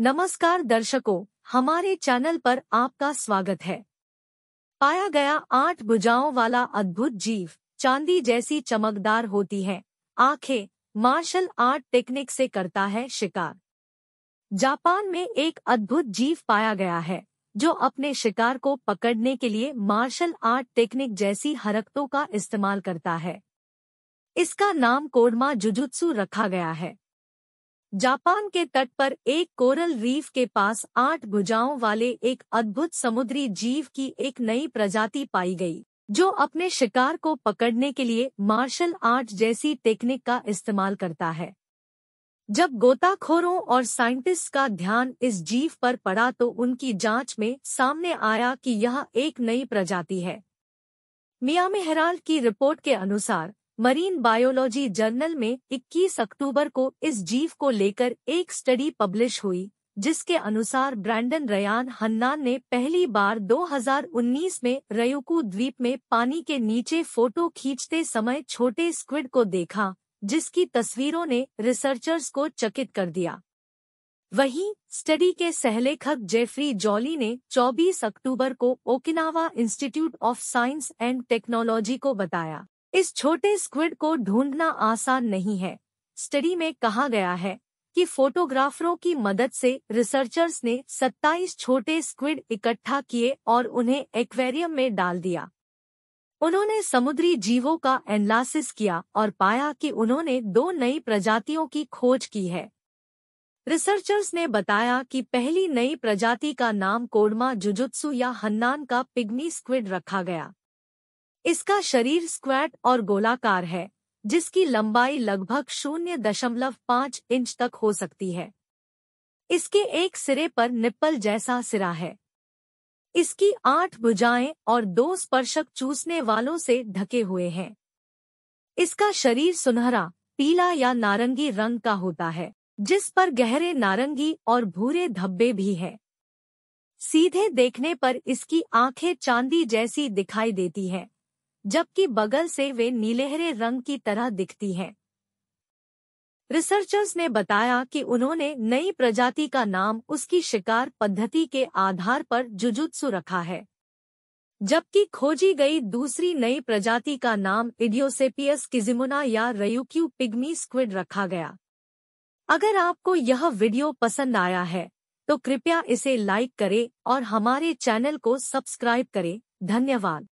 नमस्कार दर्शकों हमारे चैनल पर आपका स्वागत है पाया गया आठ भुजाओं वाला अद्भुत जीव चांदी जैसी चमकदार होती है आंखें मार्शल आर्ट टेक्निक से करता है शिकार जापान में एक अद्भुत जीव पाया गया है जो अपने शिकार को पकड़ने के लिए मार्शल आर्ट टेक्निक जैसी हरकतों का इस्तेमाल करता है इसका नाम कोडमा जुजुत्सु रखा गया है जापान के तट पर एक कोरल रीफ के पास आठ भुजाओं वाले एक अद्भुत समुद्री जीव की एक नई प्रजाति पाई गई जो अपने शिकार को पकड़ने के लिए मार्शल आर्ट जैसी टेक्निक का इस्तेमाल करता है जब गोताखोरों और साइंटिस्ट का ध्यान इस जीव पर पड़ा तो उनकी जांच में सामने आया कि यह एक नई प्रजाति है मियामी हेराल्ड की रिपोर्ट के अनुसार मरीन बायोलॉजी जर्नल में 21 अक्टूबर को इस जीव को लेकर एक स्टडी पब्लिश हुई जिसके अनुसार ब्रैंडन रयान हन्नान ने पहली बार 2019 में रयुकू द्वीप में पानी के नीचे फोटो खींचते समय छोटे स्क्विड को देखा जिसकी तस्वीरों ने रिसर्चर्स को चकित कर दिया वहीं स्टडी के सहलेखक जेफरी जॉली ने 24 अक्टूबर को Okinawa Institute of Science and Technology को बताया इस छोटे स्क्विड को ढूंढना आसान नहीं है स्टडी में कहा गया है कि फोटोग्राफरों की मदद से रिसर्चर्स ने 27 छोटे स्क्विड इकट्ठा किए और उन्हें एक्वेरियम में डाल दिया उन्होंने समुद्री जीवों का एनालिसिस किया और पाया कि उन्होंने दो नई प्रजातियों की खोज की है रिसर्चर्स ने बताया कि पहली नई प्रजाति का नाम कोडमा जुजुत्सु या हन्नान का पिग्मी स्क्विड रखा गया इसका शरीर स्क्वैट और गोलाकार है जिसकी लंबाई लगभग शून्य दशमलव पांच इंच तक हो सकती है इसके एक सिरे पर निप्पल जैसा सिरा है इसकी आठ भुजाएं और दो स्पर्शक चूसने वालों से ढके हुए हैं इसका शरीर सुनहरा पीला या नारंगी रंग का होता है जिस पर गहरे नारंगी और भूरे धब्बे भी हैं सीधे देखने पर इसकी आंखें चांदी जैसी दिखाई देती हैं जबकि बगल से वे नीलेहरे रंग की तरह दिखती हैं रिसर्चर्स ने बताया कि उन्होंने नई प्रजाति का नाम उसकी शिकार पद्धति के आधार पर जुजुत्सु रखा है जबकि खोजी गई दूसरी नई प्रजाति का नाम इडियोसेपियस किजिमुना या रयुक्यू पिग्मी स्क्विड रखा गया अगर आपको यह वीडियो पसंद आया है तो कृपया इसे लाइक करें और हमारे चैनल को सब्सक्राइब करें धन्यवाद